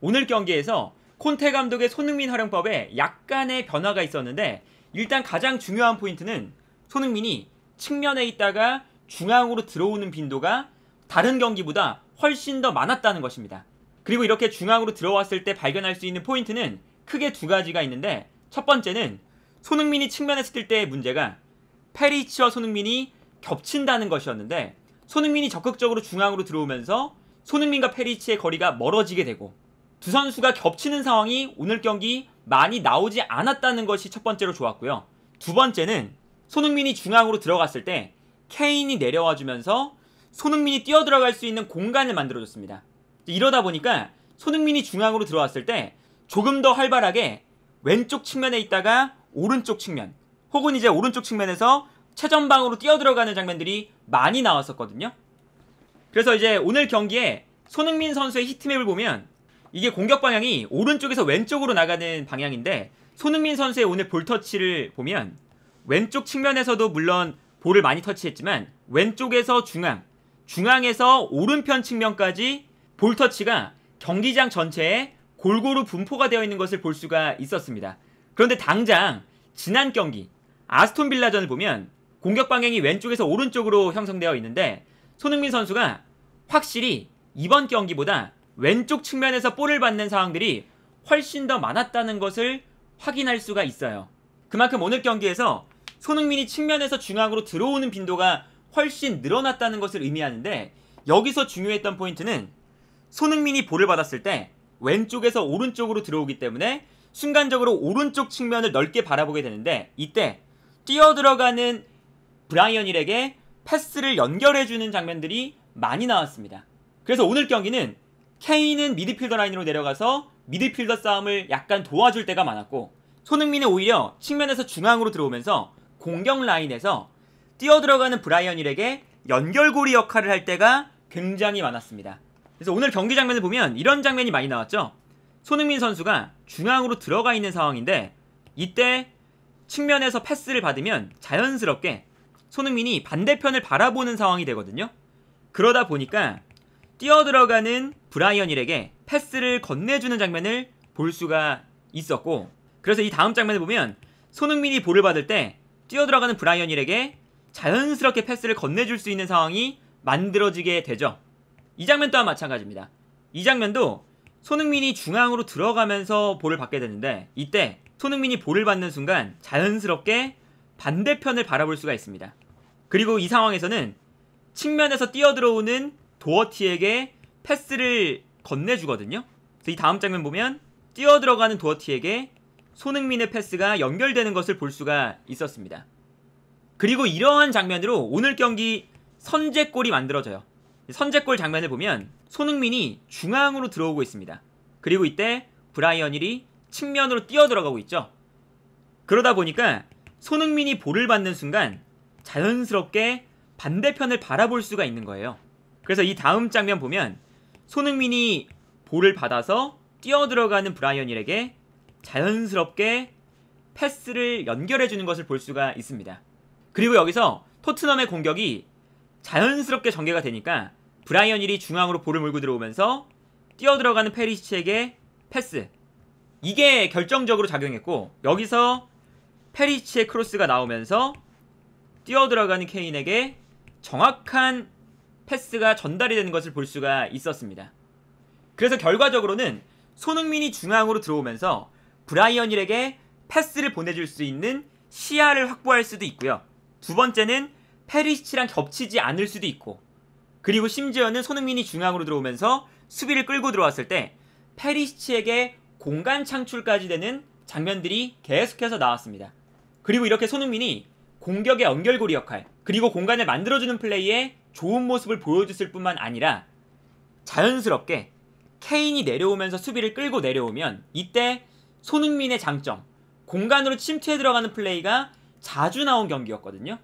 오늘 경기에서 콘테 감독의 손흥민 활용법에 약간의 변화가 있었는데 일단 가장 중요한 포인트는 손흥민이 측면에 있다가 중앙으로 들어오는 빈도가 다른 경기보다 훨씬 더 많았다는 것입니다. 그리고 이렇게 중앙으로 들어왔을 때 발견할 수 있는 포인트는 크게 두 가지가 있는데 첫 번째는 손흥민이 측면에 있을 때의 문제가 페리치와 손흥민이 겹친다는 것이었는데 손흥민이 적극적으로 중앙으로 들어오면서 손흥민과 페리치의 거리가 멀어지게 되고 두 선수가 겹치는 상황이 오늘 경기 많이 나오지 않았다는 것이 첫 번째로 좋았고요. 두 번째는 손흥민이 중앙으로 들어갔을 때 케인이 내려와 주면서 손흥민이 뛰어들어갈 수 있는 공간을 만들어줬습니다. 이러다 보니까 손흥민이 중앙으로 들어왔을 때 조금 더 활발하게 왼쪽 측면에 있다가 오른쪽 측면 혹은 이제 오른쪽 측면에서 최전방으로 뛰어들어가는 장면들이 많이 나왔었거든요. 그래서 이제 오늘 경기에 손흥민 선수의 히트맵을 보면 이게 공격 방향이 오른쪽에서 왼쪽으로 나가는 방향인데 손흥민 선수의 오늘 볼 터치를 보면 왼쪽 측면에서도 물론 볼을 많이 터치했지만 왼쪽에서 중앙, 중앙에서 오른편 측면까지 볼 터치가 경기장 전체에 골고루 분포가 되어 있는 것을 볼 수가 있었습니다. 그런데 당장 지난 경기 아스톤 빌라전을 보면 공격 방향이 왼쪽에서 오른쪽으로 형성되어 있는데 손흥민 선수가 확실히 이번 경기보다 왼쪽 측면에서 볼을 받는 상황들이 훨씬 더 많았다는 것을 확인할 수가 있어요. 그만큼 오늘 경기에서 손흥민이 측면에서 중앙으로 들어오는 빈도가 훨씬 늘어났다는 것을 의미하는데 여기서 중요했던 포인트는 손흥민이 볼을 받았을 때 왼쪽에서 오른쪽으로 들어오기 때문에 순간적으로 오른쪽 측면을 넓게 바라보게 되는데 이때 뛰어 들어가는 브라이언일에게 패스를 연결해주는 장면들이 많이 나왔습니다. 그래서 오늘 경기는 케인은 미드필더 라인으로 내려가서 미드필더 싸움을 약간 도와줄 때가 많았고 손흥민은 오히려 측면에서 중앙으로 들어오면서 공격 라인에서 뛰어 들어가는 브라이언일에게 연결고리 역할을 할 때가 굉장히 많았습니다. 그래서 오늘 경기 장면을 보면 이런 장면이 많이 나왔죠. 손흥민 선수가 중앙으로 들어가 있는 상황인데 이때 측면에서 패스를 받으면 자연스럽게 손흥민이 반대편을 바라보는 상황이 되거든요. 그러다 보니까 뛰어들어가는 브라이언일에게 패스를 건네주는 장면을 볼 수가 있었고 그래서 이 다음 장면을 보면 손흥민이 볼을 받을 때 뛰어들어가는 브라이언일에게 자연스럽게 패스를 건네줄 수 있는 상황이 만들어지게 되죠. 이 장면 또한 마찬가지입니다. 이 장면도 손흥민이 중앙으로 들어가면서 볼을 받게 되는데 이때 손흥민이 볼을 받는 순간 자연스럽게 반대편을 바라볼 수가 있습니다. 그리고 이 상황에서는 측면에서 뛰어들어오는 도어티에게 패스를 건네주거든요. 이 다음 장면 보면 뛰어 들어가는 도어티에게 손흥민의 패스가 연결되는 것을 볼 수가 있었습니다. 그리고 이러한 장면으로 오늘 경기 선제골이 만들어져요. 선제골 장면을 보면 손흥민이 중앙으로 들어오고 있습니다. 그리고 이때 브라이언힐이 측면으로 뛰어 들어가고 있죠. 그러다 보니까 손흥민이 볼을 받는 순간 자연스럽게 반대편을 바라볼 수가 있는 거예요. 그래서 이 다음 장면 보면 손흥민이 볼을 받아서 뛰어들어가는 브라이언일에게 자연스럽게 패스를 연결해주는 것을 볼 수가 있습니다. 그리고 여기서 토트넘의 공격이 자연스럽게 전개가 되니까 브라이언일이 중앙으로 볼을 몰고 들어오면서 뛰어들어가는 페리시치에게 패스. 이게 결정적으로 작용했고 여기서 페리치의 크로스가 나오면서 뛰어들어가는 케인에게 정확한 패스가 전달이 되는 것을 볼 수가 있었습니다. 그래서 결과적으로는 손흥민이 중앙으로 들어오면서 브라이언 일에게 패스를 보내줄 수 있는 시야를 확보할 수도 있고요. 두 번째는 페리시치랑 겹치지 않을 수도 있고 그리고 심지어는 손흥민이 중앙으로 들어오면서 수비를 끌고 들어왔을 때 페리시치에게 공간 창출까지 되는 장면들이 계속해서 나왔습니다. 그리고 이렇게 손흥민이 공격의 연결고리 역할, 그리고 공간을 만들어주는 플레이에 좋은 모습을 보여줬을 뿐만 아니라 자연스럽게 케인이 내려오면서 수비를 끌고 내려오면 이때 손흥민의 장점 공간으로 침투해 들어가는 플레이가 자주 나온 경기였거든요.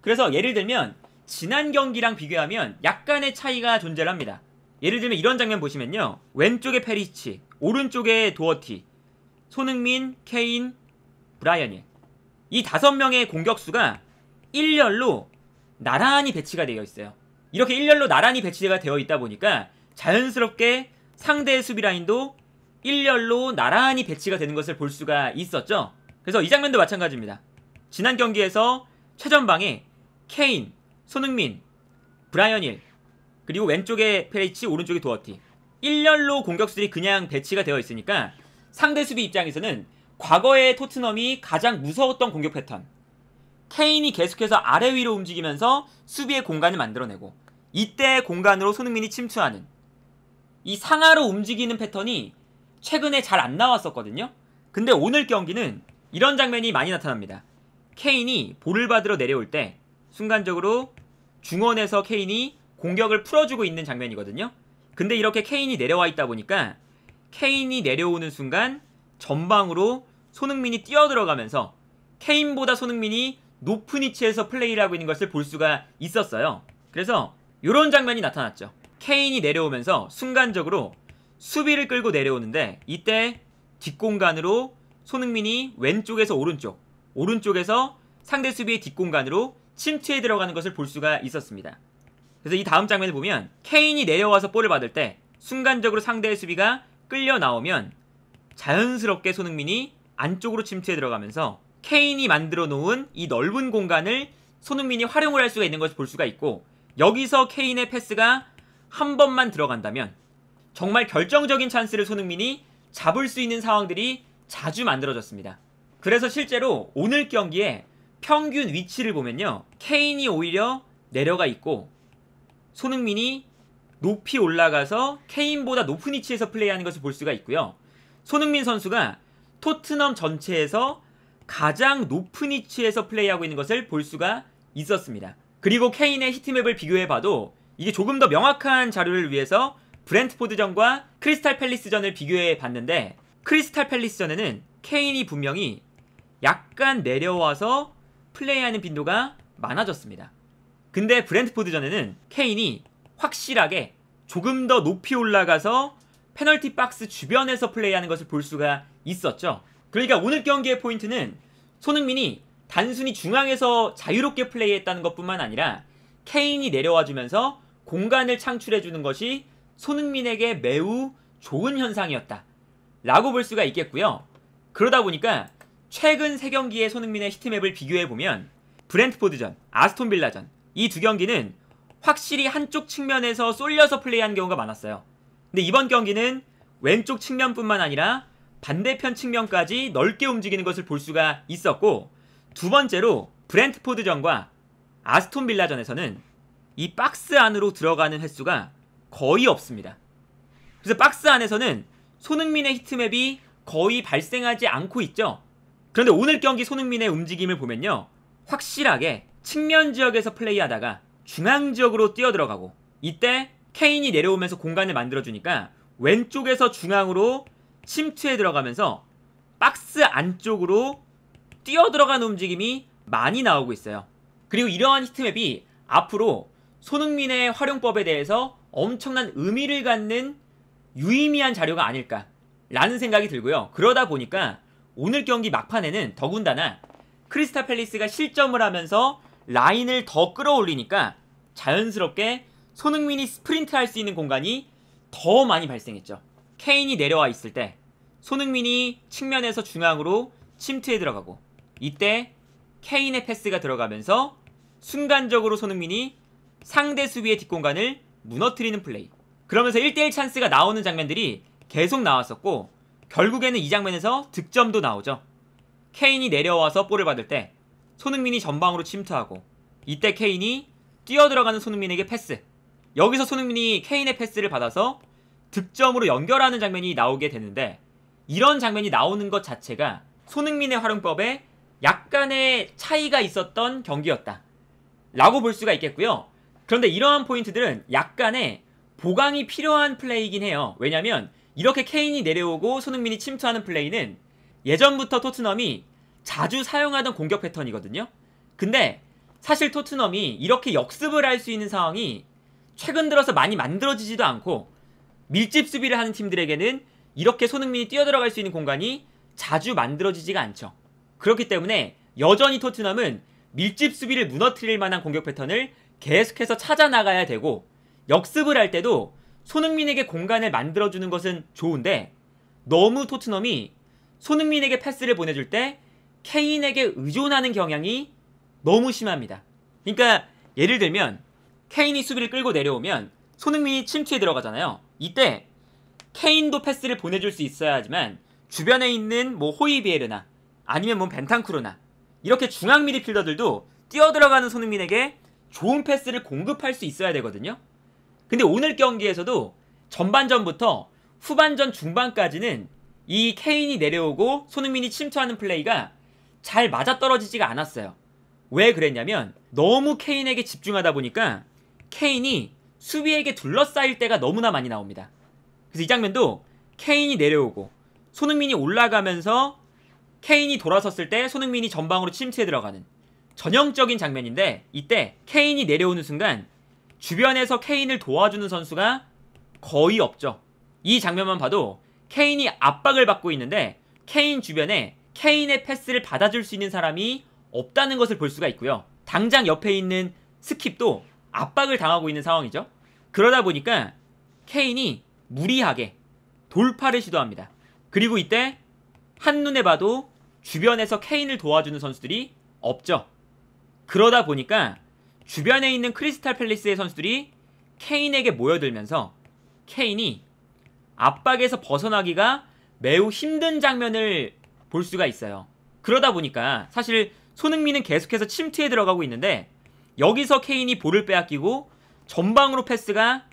그래서 예를 들면 지난 경기랑 비교하면 약간의 차이가 존재를 합니다. 예를 들면 이런 장면 보시면요. 왼쪽에 페리치, 오른쪽에 도어티, 손흥민, 케인, 브라이언이 이 다섯 명의 공격수가 1열로 나란히 배치가 되어 있어요. 이렇게 1열로 나란히 배치가 되어 있다 보니까 자연스럽게 상대의 수비 라인도 1열로 나란히 배치가 되는 것을 볼 수가 있었죠. 그래서 이 장면도 마찬가지입니다. 지난 경기에서 최전방에 케인, 손흥민, 브라이언일 그리고 왼쪽에 페레이치, 오른쪽에 도어티 1열로 공격수들이 그냥 배치가 되어 있으니까 상대 수비 입장에서는 과거의 토트넘이 가장 무서웠던 공격 패턴 케인이 계속해서 아래 위로 움직이면서 수비의 공간을 만들어내고 이때 공간으로 손흥민이 침투하는 이 상하로 움직이는 패턴이 최근에 잘 안 나왔었거든요. 근데 오늘 경기는 이런 장면이 많이 나타납니다. 케인이 볼을 받으러 내려올 때 순간적으로 중원에서 케인이 공격을 풀어주고 있는 장면이거든요. 근데 이렇게 케인이 내려와 있다 보니까 케인이 내려오는 순간 전방으로 손흥민이 뛰어들어가면서 케인보다 손흥민이 높은 위치에서 플레이를 하고 있는 것을 볼 수가 있었어요. 그래서 이런 장면이 나타났죠. 케인이 내려오면서 순간적으로 수비를 끌고 내려오는데 이때 뒷공간으로 손흥민이 왼쪽에서 오른쪽, 오른쪽에서 상대 수비의 뒷공간으로 침투에 들어가는 것을 볼 수가 있었습니다. 그래서 이 다음 장면을 보면 케인이 내려와서 볼을 받을 때 순간적으로 상대의 수비가 끌려 나오면 자연스럽게 손흥민이 안쪽으로 침투에 들어가면서 케인이 만들어 놓은 이 넓은 공간을 손흥민이 활용을 할 수가 있는 것을 볼 수가 있고 여기서 케인의 패스가 한 번만 들어간다면 정말 결정적인 찬스를 손흥민이 잡을 수 있는 상황들이 자주 만들어졌습니다. 그래서 실제로 오늘 경기에 평균 위치를 보면요. 케인이 오히려 내려가 있고 손흥민이 높이 올라가서 케인보다 높은 위치에서 플레이하는 것을 볼 수가 있고요. 손흥민 선수가 토트넘 전체에서 가장 높은 위치에서 플레이하고 있는 것을 볼 수가 있었습니다. 그리고 케인의 히트맵을 비교해봐도 이게 조금 더 명확한 자료를 위해서 브랜트포드전과 크리스탈 팰리스전을 비교해봤는데 크리스탈 팰리스전에는 케인이 분명히 약간 내려와서 플레이하는 빈도가 많아졌습니다. 근데 브랜트포드전에는 케인이 확실하게 조금 더 높이 올라가서 페널티 박스 주변에서 플레이하는 것을 볼 수가 있었죠. 그러니까 오늘 경기의 포인트는 손흥민이 단순히 중앙에서 자유롭게 플레이했다는 것뿐만 아니라 케인이 내려와주면서 공간을 창출해주는 것이 손흥민에게 매우 좋은 현상이었다. 라고 볼 수가 있겠고요. 그러다 보니까 최근 3경기의 손흥민의 히트맵을 비교해보면 브렌트포드전 아스톤빌라전 이 두 경기는 확실히 한쪽 측면에서 쏠려서 플레이한 경우가 많았어요. 근데 이번 경기는 왼쪽 측면뿐만 아니라 반대편 측면까지 넓게 움직이는 것을 볼 수가 있었고 두 번째로 브렌트포드전과 아스톤 빌라전에서는 이 박스 안으로 들어가는 횟수가 거의 없습니다. 그래서 박스 안에서는 손흥민의 히트맵이 거의 발생하지 않고 있죠. 그런데 오늘 경기 손흥민의 움직임을 보면요. 확실하게 측면 지역에서 플레이하다가 중앙 지역으로 뛰어들어가고 이때 케인이 내려오면서 공간을 만들어주니까 왼쪽에서 중앙으로 침투에 들어가면서 박스 안쪽으로 뛰어들어가는 움직임이 많이 나오고 있어요. 그리고 이러한 히트맵이 앞으로 손흥민의 활용법에 대해서 엄청난 의미를 갖는 유의미한 자료가 아닐까 라는 생각이 들고요. 그러다 보니까 오늘 경기 막판에는 더군다나 크리스타 팰리스가 실점을 하면서 라인을 더 끌어올리니까 자연스럽게 손흥민이 스프린트 할 수 있는 공간이 더 많이 발생했죠. 케인이 내려와 있을 때 손흥민이 측면에서 중앙으로 침투에 들어가고 이때 케인의 패스가 들어가면서 순간적으로 손흥민이 상대 수비의 뒷공간을 무너뜨리는 플레이. 그러면서 1대1 찬스가 나오는 장면들이 계속 나왔었고 결국에는 이 장면에서 득점도 나오죠. 케인이 내려와서 볼을 받을 때 손흥민이 전방으로 침투하고 이때 케인이 뛰어들어가는 손흥민에게 패스. 여기서 손흥민이 케인의 패스를 받아서 득점으로 연결하는 장면이 나오게 되는데 이런 장면이 나오는 것 자체가 손흥민의 활용법에 약간의 차이가 있었던 경기였다. 라고 볼 수가 있겠고요. 그런데 이러한 포인트들은 약간의 보강이 필요한 플레이이긴 해요. 왜냐면 이렇게 케인이 내려오고 손흥민이 침투하는 플레이는 예전부터 토트넘이 자주 사용하던 공격 패턴이거든요. 근데 사실 토트넘이 이렇게 역습을 할 수 있는 상황이 최근 들어서 많이 만들어지지도 않고 밀집 수비를 하는 팀들에게는 이렇게 손흥민이 뛰어들어갈 수 있는 공간이 자주 만들어지지가 않죠. 그렇기 때문에 여전히 토트넘은 밀집 수비를 무너뜨릴 만한 공격 패턴을 계속해서 찾아 나가야 되고 역습을 할 때도 손흥민에게 공간을 만들어주는 것은 좋은데 너무 토트넘이 손흥민에게 패스를 보내줄 때 케인에게 의존하는 경향이 너무 심합니다. 그러니까 예를 들면 케인이 수비를 끌고 내려오면 손흥민이 침투에 들어가잖아요. 이때 케인도 패스를 보내줄 수 있어야지만 하 주변에 있는 뭐 호이비에르나 아니면 뭐벤탄쿠로나 이렇게 중앙 미드필더들도 뛰어들어가는 손흥민에게 좋은 패스를 공급할 수 있어야 되거든요. 근데 오늘 경기에서도 전반전부터 후반전 중반까지는 이 케인이 내려오고 손흥민이 침투하는 플레이가 잘 맞아떨어지지가 않았어요. 왜 그랬냐면 너무 케인에게 집중하다 보니까 케인이 수비에게 둘러싸일 때가 너무나 많이 나옵니다. 그래서 이 장면도 케인이 내려오고 손흥민이 올라가면서 케인이 돌아섰을 때 손흥민이 전방으로 침투해 들어가는 전형적인 장면인데 이때 케인이 내려오는 순간 주변에서 케인을 도와주는 선수가 거의 없죠. 이 장면만 봐도 케인이 압박을 받고 있는데 케인 주변에 케인의 패스를 받아줄 수 있는 사람이 없다는 것을 볼 수가 있고요. 당장 옆에 있는 스킵도 압박을 당하고 있는 상황이죠. 그러다 보니까 케인이 무리하게 돌파를 시도합니다. 그리고 이때 한눈에 봐도 주변에서 케인을 도와주는 선수들이 없죠. 그러다 보니까 주변에 있는 크리스탈 팰리스의 선수들이 케인에게 모여들면서 케인이 압박에서 벗어나기가 매우 힘든 장면을 볼 수가 있어요. 그러다 보니까 사실 손흥민은 계속해서 침투에 들어가고 있는데 여기서 케인이 볼을 빼앗기고 전방으로 패스가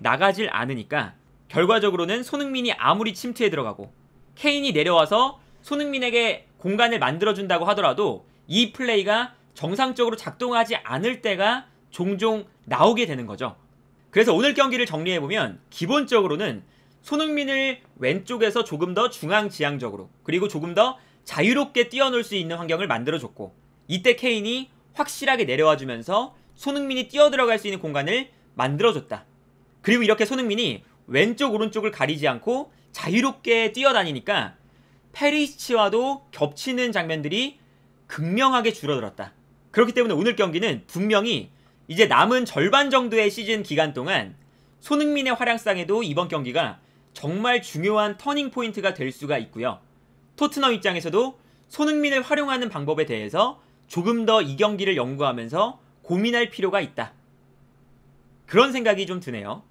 나가질 않으니까 결과적으로는 손흥민이 아무리 침투에 들어가고 케인이 내려와서 손흥민에게 공간을 만들어준다고 하더라도 이 플레이가 정상적으로 작동하지 않을 때가 종종 나오게 되는 거죠. 그래서 오늘 경기를 정리해보면 기본적으로는 손흥민을 왼쪽에서 조금 더 중앙 지향적으로 그리고 조금 더 자유롭게 뛰어놀 수 있는 환경을 만들어줬고 이때 케인이 확실하게 내려와주면서 손흥민이 뛰어들어갈 수 있는 공간을 만들어줬다. 그리고 이렇게 손흥민이 왼쪽 오른쪽을 가리지 않고 자유롭게 뛰어다니니까 페리시치와도 겹치는 장면들이 극명하게 줄어들었다. 그렇기 때문에 오늘 경기는 분명히 이제 남은 절반 정도의 시즌 기간 동안 손흥민의 활약상에도 이번 경기가 정말 중요한 터닝 포인트가 될 수가 있고요. 토트넘 입장에서도 손흥민을 활용하는 방법에 대해서 조금 더 이 경기를 연구하면서 고민할 필요가 있다. 그런 생각이 좀 드네요.